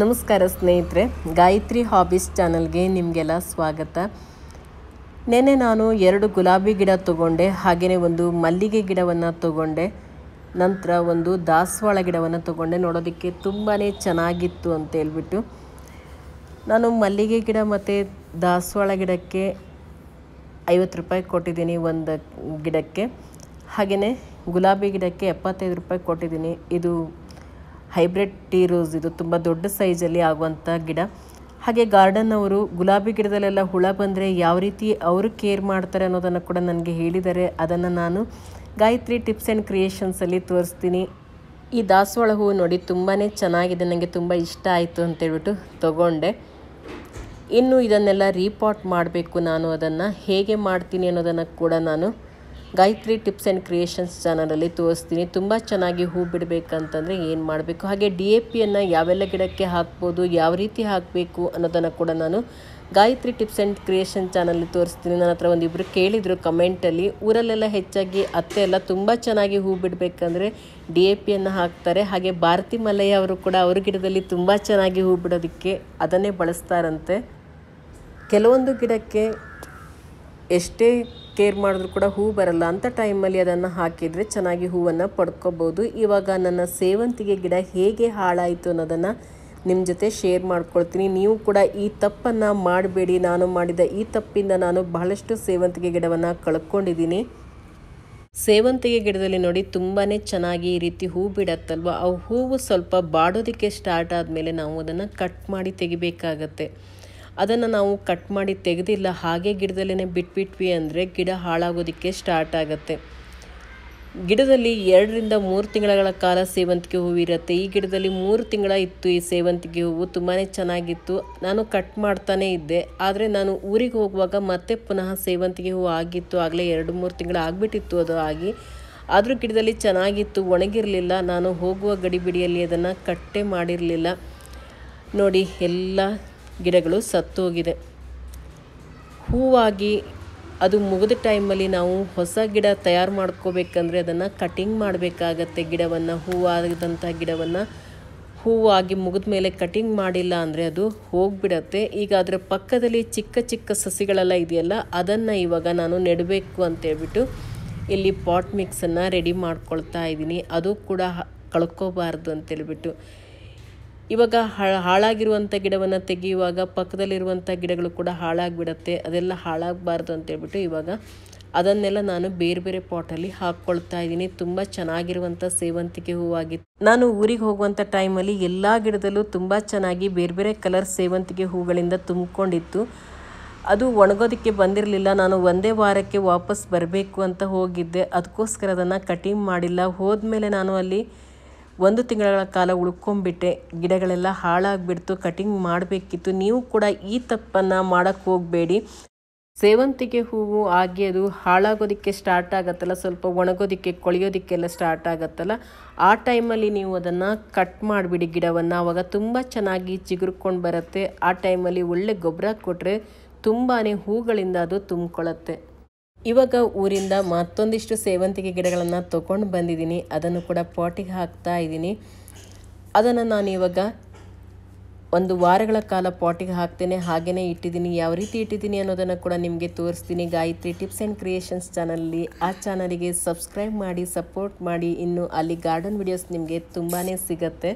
ನಮಸ್ಕಾರ ಸ್ನೇಹಿತರೆ ಗಾಯತ್ರಿ ಹಾಬೀಸ್ ಚಾನಲ್ಗೆ ನಿಮಗೆಲ್ಲ ಸ್ವಾಗತ ನೆನೆ ನಾನು ಎರಡು ಗುಲಾಬಿ ಗಿಡ ತಗೊಂಡೆ ಹಾಗೆಯೇ ಒಂದು ಮಲ್ಲಿಗೆ ಗಿಡವನ್ನು ತಗೊಂಡೆ ನಂತರ ಒಂದು ದಾಸವಾಳ ಗಿಡವನ್ನು ತಗೊಂಡೆ ನೋಡೋದಕ್ಕೆ ತುಂಬಾ ಚೆನ್ನಾಗಿತ್ತು ಅಂತ ಹೇಳ್ಬಿಟ್ಟು ನಾನು ಮಲ್ಲಿಗೆ ಗಿಡ ಮತ್ತು ದಾಸವಾಳ ಗಿಡಕ್ಕೆ ಐವತ್ತು ರೂಪಾಯಿ ಕೊಟ್ಟಿದ್ದೀನಿ ಒಂದು ಗಿಡಕ್ಕೆ ಹಾಗೆಯೇ ಗುಲಾಬಿ ಗಿಡಕ್ಕೆ ಎಪ್ಪತ್ತೈದು ರೂಪಾಯಿ ಕೊಟ್ಟಿದ್ದೀನಿ ಇದು ಹೈಬ್ರಿಡ್ ಟೀ ರೋಸ್ ಇದು ತುಂಬ ದೊಡ್ಡ ಸೈಜಲ್ಲಿ ಆಗುವಂಥ ಗಿಡ ಹಾಗೆ ಗಾರ್ಡನ್ ಅವರು ಗುಲಾಬಿ ಗಿಡದಲ್ಲೆಲ್ಲ ಹುಳ ಬಂದರೆ ಯಾವ ರೀತಿ ಅವರು ಕೇರ್ ಮಾಡ್ತಾರೆ ಅನ್ನೋದನ್ನು ಕೂಡ ನನಗೆ ಹೇಳಿದ್ದಾರೆ ಅದನ್ನು ನಾನು ಗಾಯತ್ರಿ ಟಿಪ್ಸ್ ಆ್ಯಂಡ್ ಕ್ರಿಯೇಷನ್ಸಲ್ಲಿ ತೋರಿಸ್ತೀನಿ ಈ ದಾಸವಾಳ ಹೂವು ನೋಡಿ ತುಂಬಾ ಚೆನ್ನಾಗಿದೆ ನನಗೆ ತುಂಬ ಇಷ್ಟ ಆಯಿತು ಅಂತೇಳ್ಬಿಟ್ಟು ತೊಗೊಂಡೆ ಇನ್ನು ಇದನ್ನೆಲ್ಲ ರೀಪಾಟ್ ಮಾಡಬೇಕು ನಾನು ಅದನ್ನು ಹೇಗೆ ಮಾಡ್ತೀನಿ ಅನ್ನೋದನ್ನು ಕೂಡ ನಾನು ಗಾಯತ್ರಿ ಟಿಪ್ಸ್ ಆ್ಯಂಡ್ ಕ್ರಿಯೇಷನ್ಸ್ ಚಾನಲಲ್ಲಿ ತೋರಿಸ್ತೀನಿ ತುಂಬ ಚೆನ್ನಾಗಿ ಹೂ ಬಿಡಬೇಕಂತಂದರೆ ಏನು ಮಾಡಬೇಕು ಹಾಗೆ ಡಿ ಎ ಪಿಯನ್ನು ಯಾವೆಲ್ಲ ಗಿಡಕ್ಕೆ ಹಾಕ್ಬೋದು ಯಾವ ರೀತಿ ಹಾಕಬೇಕು ಅನ್ನೋದನ್ನು ಕೂಡ ನಾನು ಗಾಯತ್ರಿ ಟಿಪ್ಸ್ ಆ್ಯಂಡ್ ಕ್ರಿಯೇಷನ್ ಚಾನಲ್ಲಿ ತೋರಿಸ್ತೀನಿ ನನ್ನ ಹತ್ರ ಒಂದಿಬ್ಬರು ಕೇಳಿದರು ಕಮೆಂಟಲ್ಲಿ ಊರಲ್ಲೆಲ್ಲ ಹೆಚ್ಚಾಗಿ ಅತ್ತೆ ಎಲ್ಲ ತುಂಬ ಚೆನ್ನಾಗಿ ಹೂ ಬಿಡಬೇಕಂದ್ರೆ ಡಿ ಎ ಪಿಯನ್ನು ಹಾಕ್ತಾರೆ ಹಾಗೆ ಭಾರತಿ ಮಲ್ಲಯ್ಯ ಅವರು ಕೂಡ ಅವ್ರ ಗಿಡದಲ್ಲಿ ತುಂಬ ಚೆನ್ನಾಗಿ ಹೂ ಬಿಡೋದಕ್ಕೆ ಅದನ್ನೇ ಬಳಸ್ತಾರಂತೆ ಕೆಲವೊಂದು ಗಿಡಕ್ಕೆ ಎಷ್ಟೇ ಕೇರ್ ಮಾಡಿದ್ರು ಕೂಡ ಹೂ ಬರಲ್ಲ ಅಂತ ಟೈಮಲ್ಲಿ ಅದನ್ನು ಹಾಕಿದರೆ ಚೆನ್ನಾಗಿ ಹೂವನ್ನು ಪಡ್ಕೋಬೋದು ಇವಾಗ ನನ್ನ ಸೇವಂತಿಗೆ ಗಿಡ ಹೇಗೆ ಹಾಳಾಯಿತು ಅನ್ನೋದನ್ನು ನಿಮ್ಮ ಜೊತೆ ಶೇರ್ ಮಾಡ್ಕೊಳ್ತೀನಿ ನೀವು ಕೂಡ ಈ ತಪ್ಪನ್ನು ಮಾಡಬೇಡಿ ನಾನು ಮಾಡಿದ ಈ ತಪ್ಪಿಂದ ನಾನು ಬಹಳಷ್ಟು ಸೇವಂತಿಗೆ ಗಿಡವನ್ನು ಕಳ್ಕೊಂಡಿದ್ದೀನಿ ಸೇವಂತಿಗೆ ಗಿಡದಲ್ಲಿ ನೋಡಿ ತುಂಬಾ ಚೆನ್ನಾಗಿ ಈ ರೀತಿ ಹೂ ಬಿಡತ್ತಲ್ವ ಆ ಹೂವು ಸ್ವಲ್ಪ ಬಾಡೋದಕ್ಕೆ ಸ್ಟಾರ್ಟ್ ಆದಮೇಲೆ ನಾವು ಅದನ್ನು ಕಟ್ ಮಾಡಿ ತೆಗಿಬೇಕಾಗತ್ತೆ ಅದನ್ನು ನಾವು ಕಟ್ ಮಾಡಿ ತೆಗೆದಿಲ್ಲ ಹಾಗೆ ಗಿಡದಲ್ಲೇ ಬಿಟ್ಬಿಟ್ವಿ ಅಂದರೆ ಗಿಡ ಹಾಳಾಗೋದಕ್ಕೆ ಸ್ಟಾರ್ಟ್ ಆಗುತ್ತೆ ಗಿಡದಲ್ಲಿ ಎರಡರಿಂದ ಮೂರು ತಿಂಗಳ ಕಾಲ ಸೇವಂತಿಗೆ ಹೂವಿರುತ್ತೆ ಈ ಗಿಡದಲ್ಲಿ ಮೂರು ತಿಂಗಳ ಇತ್ತು ಈ ಸೇವಂತಿಗೆ ಹೂವು ತುಂಬಾ ಚೆನ್ನಾಗಿತ್ತು ನಾನು ಕಟ್ ಮಾಡ್ತಾನೇ ಇದ್ದೆ ಆದರೆ ನಾನು ಊರಿಗೆ ಹೋಗುವಾಗ ಮತ್ತೆ ಪುನಃ ಸೇವಂತಿಗೆ ಹೂವು ಆಗಿತ್ತು ಆಗಲೇ ಎರಡು ಮೂರು ತಿಂಗಳು ಆಗಿಬಿಟ್ಟಿತ್ತು ಅದು ಆಗಿ ಆದರೂ ಗಿಡದಲ್ಲಿ ಚೆನ್ನಾಗಿತ್ತು ಒಣಗಿರಲಿಲ್ಲ ನಾನು ಹೋಗುವ ಗಡಿಬಿಡಿಯಲ್ಲಿ ಅದನ್ನು ಕಟ್ಟೆ ಮಾಡಿರಲಿಲ್ಲ ನೋಡಿ ಎಲ್ಲ ಗಿಡಗಳು ಸತ್ತೋಗಿದೆ ಹೂವಾಗಿ ಅದು ಮುಗಿದ ಟೈಮಲ್ಲಿ ನಾವು ಹೊಸ ಗಿಡ ತಯಾರು ಮಾಡ್ಕೋಬೇಕಂದ್ರೆ ಅದನ್ನು ಕಟಿಂಗ್ ಮಾಡಬೇಕಾಗತ್ತೆ ಗಿಡವನ್ನು ಹೂವಾದಂಥ ಗಿಡವನ್ನು ಹೂವಾಗಿ ಮುಗಿದ ಮೇಲೆ ಕಟಿಂಗ್ ಮಾಡಿಲ್ಲ ಅಂದರೆ ಅದು ಹೋಗಿಬಿಡತ್ತೆ ಈಗ ಅದರ ಪಕ್ಕದಲ್ಲಿ ಚಿಕ್ಕ ಚಿಕ್ಕ ಸಸಿಗಳೆಲ್ಲ ಇದೆಯಲ್ಲ ಅದನ್ನು ಇವಾಗ ನಾನು ನೆಡಬೇಕು ಅಂತೇಳ್ಬಿಟ್ಟು ಇಲ್ಲಿ ಪಾಟ್ ಮಿಕ್ಸನ್ನು ರೆಡಿ ಮಾಡ್ಕೊಳ್ತಾ ಇದ್ದೀನಿ ಅದು ಕೂಡ ಕಳ್ಕೋಬಾರ್ದು ಅಂತೇಳ್ಬಿಟ್ಟು ಇವಾಗ ಹಾಳಾಗಿರುವಂಥ ಗಿಡವನ್ನು ತೆಗೆಯುವಾಗ ಪಕ್ಕದಲ್ಲಿರುವಂಥ ಗಿಡಗಳು ಕೂಡ ಹಾಳಾಗಿಬಿಡತ್ತೆ ಅದೆಲ್ಲ ಹಾಳಾಗಬಾರ್ದು ಅಂತೇಳ್ಬಿಟ್ಟು ಇವಾಗ ಅದನ್ನೆಲ್ಲ ನಾನು ಬೇರೆ ಬೇರೆ ಪಾಟಲ್ಲಿ ಹಾಕ್ಕೊಳ್ತಾ ಇದ್ದೀನಿ ತುಂಬ ಚೆನ್ನಾಗಿರುವಂಥ ಸೇವಂತಿಗೆ ಹೂವಾಗಿತ್ತು ನಾನು ಊರಿಗೆ ಹೋಗುವಂಥ ಟೈಮಲ್ಲಿ ಎಲ್ಲ ಗಿಡದಲ್ಲೂ ತುಂಬ ಚೆನ್ನಾಗಿ ಬೇರೆ ಬೇರೆ ಕಲರ್ ಸೇವಂತಿಗೆ ಹೂಗಳಿಂದ ತುಂಬಿಕೊಂಡಿತ್ತು ಅದು ಒಣಗೋದಕ್ಕೆ ಬಂದಿರಲಿಲ್ಲ ನಾನು ಒಂದೇ ವಾರಕ್ಕೆ ವಾಪಸ್ ಬರಬೇಕು ಅಂತ ಹೋಗಿದ್ದೆ ಅದಕ್ಕೋಸ್ಕರ ಅದನ್ನು ಕಟಿಂಗ್ ಮಾಡಿಲ್ಲ ಹೋದ್ಮೇಲೆ ನಾನು ಅಲ್ಲಿ ಒಂದು ತಿಂಗಳ ಕಾಲ ಉಳ್ಕೊಂಬಿಟ್ಟೆ ಗಿಡಗಳೆಲ್ಲ ಹಾಳಾಗ್ಬಿಡ್ತು ಕಟಿಂಗ್ ಮಾಡಬೇಕಿತ್ತು ನೀವು ಕೂಡ ಈ ತಪ್ಪನ್ನು ಮಾಡೋಕ್ಕೆ ಹೋಗಬೇಡಿ ಸೇವಂತಿಗೆ ಹೂವು ಆಗಿ ಅದು ಹಾಳಾಗೋದಕ್ಕೆ ಸ್ಟಾರ್ಟ್ ಆಗತ್ತಲ್ಲ ಸ್ವಲ್ಪ ಒಣಗೋದಕ್ಕೆ ಕೊಳೆಯೋದಕ್ಕೆಲ್ಲ ಸ್ಟಾರ್ಟ್ ಆಗತ್ತಲ್ಲ ಆ ಟೈಮಲ್ಲಿ ನೀವು ಅದನ್ನು ಕಟ್ ಮಾಡಿಬಿಡಿ ಗಿಡವನ್ನು ಆವಾಗ ತುಂಬ ಚೆನ್ನಾಗಿ ಚಿಗುರ್ಕೊಂಡು ಬರುತ್ತೆ ಆ ಟೈಮಲ್ಲಿ ಒಳ್ಳೆ ಗೊಬ್ಬರ ಕೊಟ್ಟರೆ ತುಂಬಾ ಹೂಗಳಿಂದ ಅದು ತುಂಬಿಕೊಳ್ಳುತ್ತೆ ಇವಾಗ ಊರಿಂದ ಮತ್ತೊಂದಿಷ್ಟು ಸೇವಂತಿಗೆ ಗಿಡಗಳನ್ನು ತೊಗೊಂಡು ಬಂದಿದ್ದೀನಿ ಅದನ್ನು ಕೂಡ ಪಾಟಿಗೆ ಹಾಕ್ತಾ ಇದ್ದೀನಿ ಅದನ್ನು ನಾನು ಇವಾಗ ಒಂದು ವಾರಗಳ ಕಾಲ ಪಾಟಿಗೆ ಹಾಕ್ತೇನೆ ಹಾಗೆಯೇ ಇಟ್ಟಿದ್ದೀನಿ ಯಾವ ರೀತಿ ಇಟ್ಟಿದ್ದೀನಿ ಅನ್ನೋದನ್ನು ಕೂಡ ನಿಮಗೆ ತೋರಿಸ್ತೀನಿ ಗಾಯತ್ರಿ ಟಿಪ್ಸ್ ಆ್ಯಂಡ್ ಕ್ರಿಯೇಷನ್ಸ್ ಚಾನಲ್ಲಿ ಆ ಚಾನಲಿಗೆ ಸಬ್ಸ್ಕ್ರೈಬ್ ಮಾಡಿ ಸಪೋರ್ಟ್ ಮಾಡಿ ಇನ್ನು ಅಲ್ಲಿ ಗಾರ್ಡನ್ ವಿಡಿಯೋಸ್ ನಿಮಗೆ ತುಂಬಾ ಸಿಗತ್ತೆ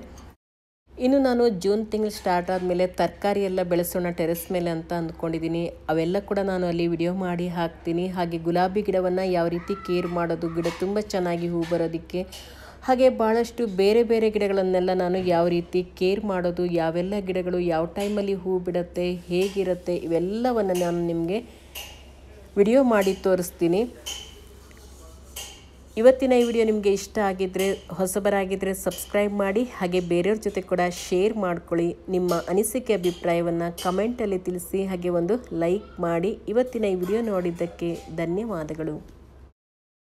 ಇನ್ನು ನಾನು ಜೂನ್ ತಿಂಗಳು ಸ್ಟಾರ್ಟ್ ಆದಮೇಲೆ ತರಕಾರಿ ಎಲ್ಲ ಬೆಳೆಸೋಣ ಟೆರೆಸ್ ಮೇಲೆ ಅಂತ ಅಂದ್ಕೊಂಡಿದ್ದೀನಿ ಅವೆಲ್ಲ ಕೂಡ ನಾನು ಅಲ್ಲಿ ವಿಡಿಯೋ ಮಾಡಿ ಹಾಕ್ತೀನಿ ಹಾಗೆ ಗುಲಾಬಿ ಗಿಡವನ್ನು ಯಾವ ರೀತಿ ಕೇರ್ ಮಾಡೋದು ಗಿಡ ತುಂಬ ಚೆನ್ನಾಗಿ ಹೂ ಬರೋದಕ್ಕೆ ಹಾಗೆ ಭಾಳಷ್ಟು ಬೇರೆ ಬೇರೆ ಗಿಡಗಳನ್ನೆಲ್ಲ ನಾನು ಯಾವ ರೀತಿ ಕೇರ್ ಮಾಡೋದು ಯಾವೆಲ್ಲ ಗಿಡಗಳು ಯಾವ ಟೈಮಲ್ಲಿ ಹೂ ಬಿಡುತ್ತೆ ಹೇಗಿರುತ್ತೆ ಇವೆಲ್ಲವನ್ನು ನಾನು ನಿಮಗೆ ವಿಡಿಯೋ ಮಾಡಿ ತೋರಿಸ್ತೀನಿ ಇವತ್ತಿನ ಈ ವಿಡಿಯೋ ನಿಮಗೆ ಇಷ್ಟ ಆಗಿದ್ದರೆ ಹೊಸಬರಾಗಿದ್ದರೆ ಸಬ್ಸ್ಕ್ರೈಬ್ ಮಾಡಿ ಹಾಗೆ ಬೇರೆಯವ್ರ ಜೊತೆ ಕೂಡ ಶೇರ್ ಮಾಡ್ಕೊಳ್ಳಿ ನಿಮ್ಮ ಅನಿಸಿಕೆ ಅಭಿಪ್ರಾಯವನ್ನು ಕಮೆಂಟಲ್ಲಿ ತಿಳಿಸಿ ಹಾಗೆ ಒಂದು ಲೈಕ್ ಮಾಡಿ ಇವತ್ತಿನ ಈ ವಿಡಿಯೋ ನೋಡಿದ್ದಕ್ಕೆ ಧನ್ಯವಾದಗಳು